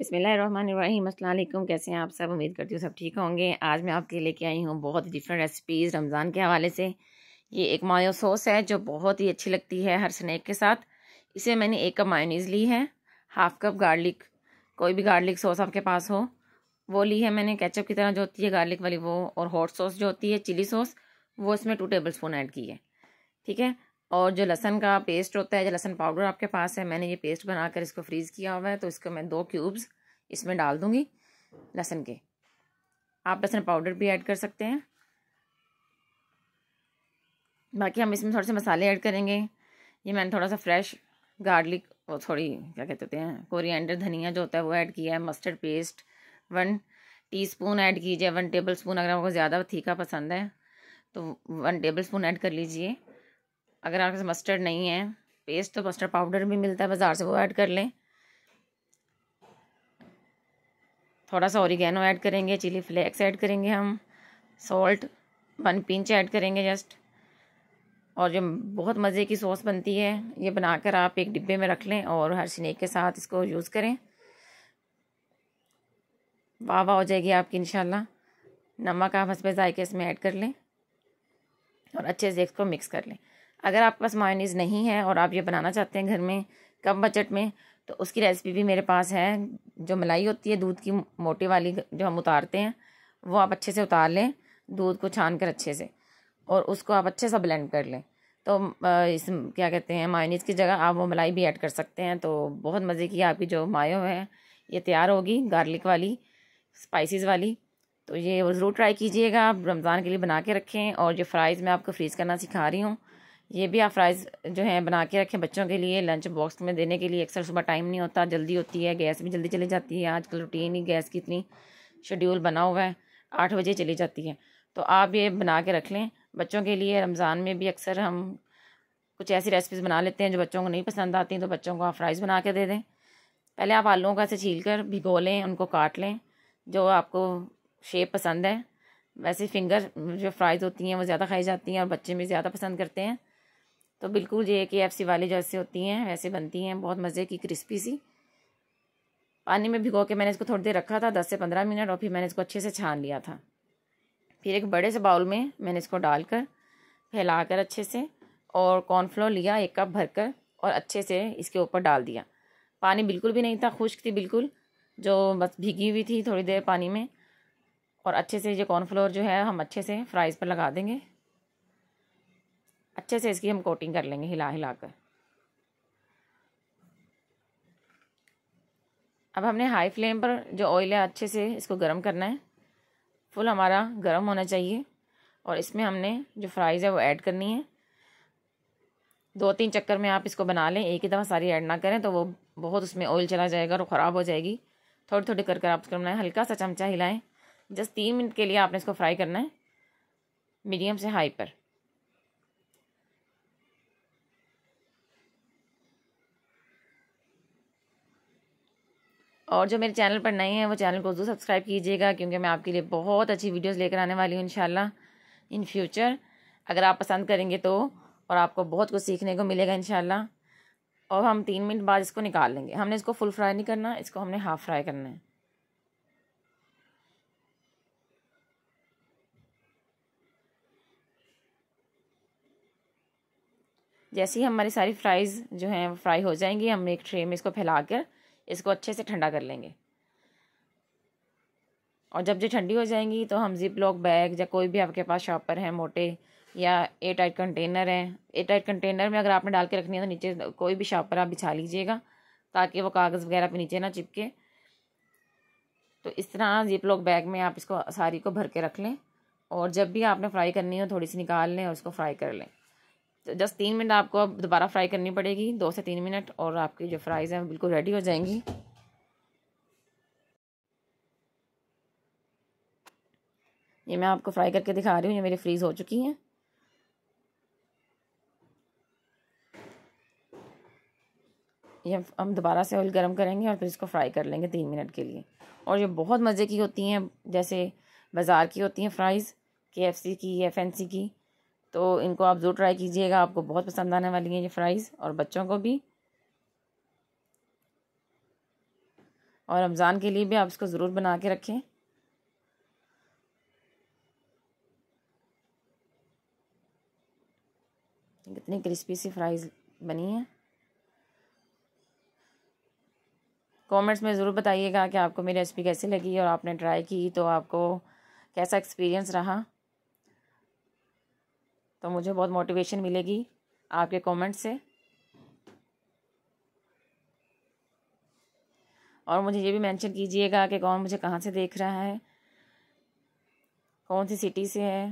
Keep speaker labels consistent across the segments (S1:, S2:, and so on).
S1: बिसमीम कैसे हैं आप सब उम्मीद करती हूँ सब ठीक होंगे आज मैं आपके लिए लेके आई हूँ बहुत ही डिफरेंट रेसिपीज़ रमज़ान के हवाले से ये एक मायो सॉस है जो बहुत ही अच्छी लगती है हर स्नैक के साथ इसे मैंने एक कप मायोनीज़ ली है हाफ़ कप गार्लिक कोई भी गार्लिक सॉस आपके पास हो वो ली है मैंने केचप की तरह जो होती है गार्लिक वाली वो और हॉट सॉस जो होती है चिली सॉस वो इसमें टू टेबल स्पून ऐड की है ठीक है और जो लहसन का पेस्ट होता है जो लहसन पाउडर आपके पास है मैंने ये पेस्ट बनाकर इसको फ्रीज़ किया हुआ है तो इसको मैं दो क्यूब्स इसमें डाल दूँगी लहसन के आप लहसन पाउडर भी ऐड कर सकते हैं बाकी हम इसमें थोड़े से मसाले ऐड करेंगे ये मैंने थोड़ा सा फ्रेश गार्लिक और थोड़ी क्या कहते हैं कोरिएंडर धनिया जो होता है वो ऐड किया है mustard paste one teaspoon add कीजिए वन टेबल स्पून अगर आपको ज़्यादा थीखा पसंद है तो वन टेबल स्पून ऐड कर लीजिए अगर आपके पास मस्टर्ड नहीं है पेस्ट तो मस्टर्ड पाउडर भी मिलता है बाज़ार से वो ऐड कर लें थोड़ा सा औरिगेनो ऐड करेंगे चिली फ्लेक्स ऐड करेंगे हम सॉल्ट वन पिंच ऐड करेंगे जस्ट और जो बहुत मज़े की सॉस बनती है ये बनाकर आप एक डिब्बे में रख लें और हर स्नैक के साथ इसको यूज़ करें वाह वाह हो जाएगी आपकी इन नमक आप हंसबे जायके इसमें ऐड कर लें और अच्छे से इसको मिक्स कर लें अगर आपके पास मायोनीज़ नहीं है और आप ये बनाना चाहते हैं घर में कम बजट में तो उसकी रेसिपी भी मेरे पास है जो मलाई होती है दूध की मोटी वाली जो हम उतारते हैं वो आप अच्छे से उतार लें दूध को छान कर अच्छे से और उसको आप अच्छे सा ब्लेंड कर लें तो इस क्या कहते हैं मायोनीज़ की जगह आप वो मलाई भी ऐड कर सकते हैं तो बहुत मज़े की आपकी जो मायो है ये तैयार होगी गार्लिक वाली स्पाइसेस वाली तो ये ज़रूर ट्राई कीजिएगा आप रमज़ान के लिए बना के रखें और जो फ्राइज़ मैं आपको फ्रीज़ करना सिखा रही हूँ ये भी आप फ्राइज़ जो है बना के रखें बच्चों के लिए लंच बॉक्स में देने के लिए अक्सर सुबह टाइम नहीं होता जल्दी होती है गैस भी जल्दी चली जाती है आजकल रूटीन ही गैस की इतनी शेड्यूल बना हुआ है आठ बजे चली जाती है तो आप ये बना के रख लें बच्चों के लिए रमज़ान में भी अक्सर हम कुछ ऐसी रेसिपीज़ बना लेते हैं जो बच्चों को नहीं पसंद आती तो बच्चों को आप फ्राइज़ बना के दे दें पहले आप आलूओं का ऐसे छील कर भिगो लें उनको काट लें जो आपको शेप पसंद है वैसे फिंगर जो फ्राइज़ होती हैं वो ज़्यादा खाई जाती हैं और बच्चे भी ज़्यादा पसंद करते हैं तो बिल्कुल ये के एफ सी वाली जैसे होती हैं वैसे बनती हैं बहुत मज़े की क्रिस्पी सी पानी में भिगो के मैंने इसको थोड़ी देर रखा था दस से पंद्रह मिनट और फिर मैंने इसको अच्छे से छान लिया था फिर एक बड़े से बाउल में मैंने इसको डालकर फैला कर अच्छे से और कॉर्नफ्लोर लिया एक कप भर कर और अच्छे से इसके ऊपर डाल दिया पानी बिल्कुल भी नहीं था खुश्क थी बिल्कुल जो बस भीगी हुई थी थोड़ी देर पानी में और अच्छे से ये कॉर्नफ्लोर जो है हम अच्छे से फ्राइज़ पर लगा देंगे अच्छे से इसकी हम कोटिंग कर लेंगे हिला हिला कर अब हमने हाई फ्लेम पर जो ऑयल है अच्छे से इसको गर्म करना है फुल हमारा गर्म होना चाहिए और इसमें हमने जो फ्राइज़ है वो ऐड करनी है दो तीन चक्कर में आप इसको बना लें एक ही दफ़ा सारी ऐड ना करें तो वो बहुत उसमें ऑयल चला जाएगा और ख़राब हो जाएगी थोड़ी थोड़ी कर कर आप उसको बनाएं हल्का सा चमचा हिलाएं जस्ट तीन मिनट के लिए आपने इसको फ्राई करना है मीडियम से हाई पर और जो मेरे चैनल पर नए हैं वो चैनल को जरूर सब्सक्राइब कीजिएगा क्योंकि मैं आपके लिए बहुत अच्छी वीडियोस लेकर आने वाली हूँ इन इन फ्यूचर अगर आप पसंद करेंगे तो और आपको बहुत कुछ सीखने को मिलेगा इन और हम तीन मिनट बाद इसको निकाल लेंगे हमने इसको फुल फ्राई नहीं करना इसको हमने हाफ़ फ्राई करना है जैसे ही हमारी सारी फ्राइज़ जो हैं फ्राई हो जाएंगी हम एक ट्रे में इसको फैला कर इसको अच्छे से ठंडा कर लेंगे और जब जो ठंडी हो जाएंगी तो हम जिप लॉक बैग या कोई भी आपके पास शॉपर है मोटे या एयर टाइट कंटेनर है एयर टाइट कंटेनर में अगर आपने डाल के रखनी है तो नीचे कोई भी शॉपर आप बिछा लीजिएगा ताकि वो कागज़ वगैरह पे नीचे ना चिपके तो इस तरह जिप लॉक बैग में आप इसको सारी को भर के रख लें और जब भी आपने फ्राई करनी हो थोड़ी सी निकाल लें और उसको फ्राई कर लें जस्ट तीन मिनट आपको अब दोबारा फ्राई करनी पड़ेगी दो से तीन मिनट और आपकी जो फ्राइज़ हैं बिल्कुल रेडी हो जाएंगी ये मैं आपको फ्राई करके दिखा रही हूँ ये मेरी फ्रीज़ हो चुकी हैं ये हम दोबारा से ऑयल गर्म करेंगे और फिर इसको फ्राई कर लेंगे तीन मिनट के लिए और ये बहुत मज़े की होती हैं जैसे बाज़ार की होती हैं फ्राइज़ के की एफ एन की तो इनको आप ज़रूर ट्राई कीजिएगा आपको बहुत पसंद आने वाली हैं ये फ़्राइज़ और बच्चों को भी और रमज़ान के लिए भी आप इसको ज़रूर बना के रखें कितनी क्रिस्पी सी फ्राइज़ बनी है कमेंट्स में ज़रूर बताइएगा कि आपको मेरी रेसिपी कैसी लगी और आपने ट्राई की तो आपको कैसा एक्सपीरियंस रहा तो मुझे बहुत मोटिवेशन मिलेगी आपके कमेंट से और मुझे ये भी मेंशन कीजिएगा कि कौन मुझे कहाँ से देख रहा है कौन सी सिटी से है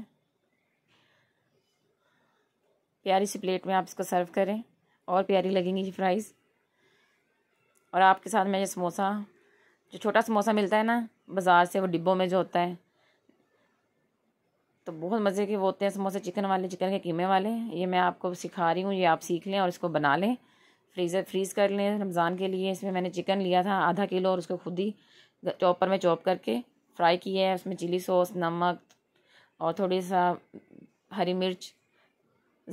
S1: प्यारी सी प्लेट में आप इसको सर्व करें और प्यारी लगेंगी ये फ्राइज़ और आपके साथ मैं ये समोसा जो छोटा समोसा मिलता है ना बाज़ार से वो डिब्बों में जो होता है तो बहुत मज़े के वो होते हैं समोसे चिकन वाले चिकन के कीमे वाले ये मैं आपको सिखा रही हूँ ये आप सीख लें और इसको बना लें फ्रीज़र फ्रीज़ कर लें रमज़ान के लिए इसमें मैंने चिकन लिया था आधा किलो और उसको खुद ही चॉपर में चॉप करके फ्राई किया है उसमें चिली सॉस नमक और थोड़ी सा हरी मिर्च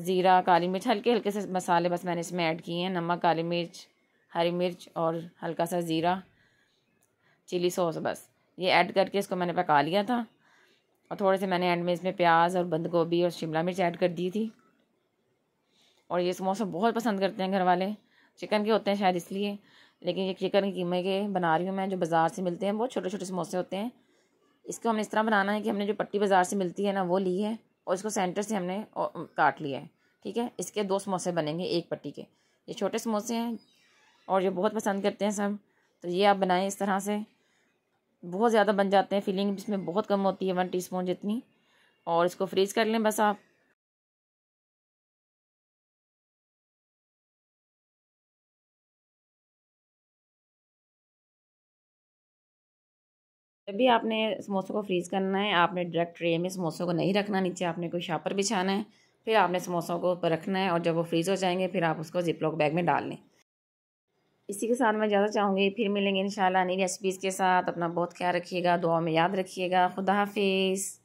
S1: ज़ीरा काली मिर्च हल्के हल्के से मसाले बस मैंने इसमें ऐड किए हैं नमक काली मिर्च हरी मिर्च और हल्का सा ज़ीरा चिली सॉस बस ये ऐड करके इसको मैंने पका लिया था और थोड़े से मैंने एंड में इसमें प्याज और बंद गोभी और शिमला मिर्च ऐड कर दी थी और ये समोसा बहुत पसंद करते हैं घर वाले चिकन के होते हैं शायद इसलिए लेकिन ये चिकन कीमे के बना रही हूँ मैं जो बाज़ार से मिलते हैं बहुत छोटे छोटे समोसे होते हैं इसको हमने इस तरह बनाना है कि हमने जो पट्टी बाज़ार से मिलती है ना वो ली है और इसको सेंटर से हमने काट लिया है ठीक है इसके दो समोसे बनेंगे एक पट्टी के ये छोटे समोसे हैं और ये बहुत पसंद करते हैं सब तो ये आप बनाएं इस तरह से बहुत ज़्यादा बन जाते हैं फिलिंग इसमें बहुत कम होती है वन स्पून जितनी और इसको फ्रीज कर लें बस आप जब भी आपने समोसों को फ्रीज़ करना है आपने डायरेक्ट ट्रे में समोसों को नहीं रखना नीचे आपने कोई शापर बिछाना है फिर आपने समोसों को ऊपर रखना है और जब वो फ्रीज़ हो जाएंगे फिर आप उसको जिप लॉक बैग में डाल लें इसी के साथ मैं ज़्यादा चाहूँगी फिर मिलेंगे इन नई रेसिपीज़ के साथ अपना बहुत ख्याल रखिएगा दुआ में याद रखिएगा खुदा हाफिज़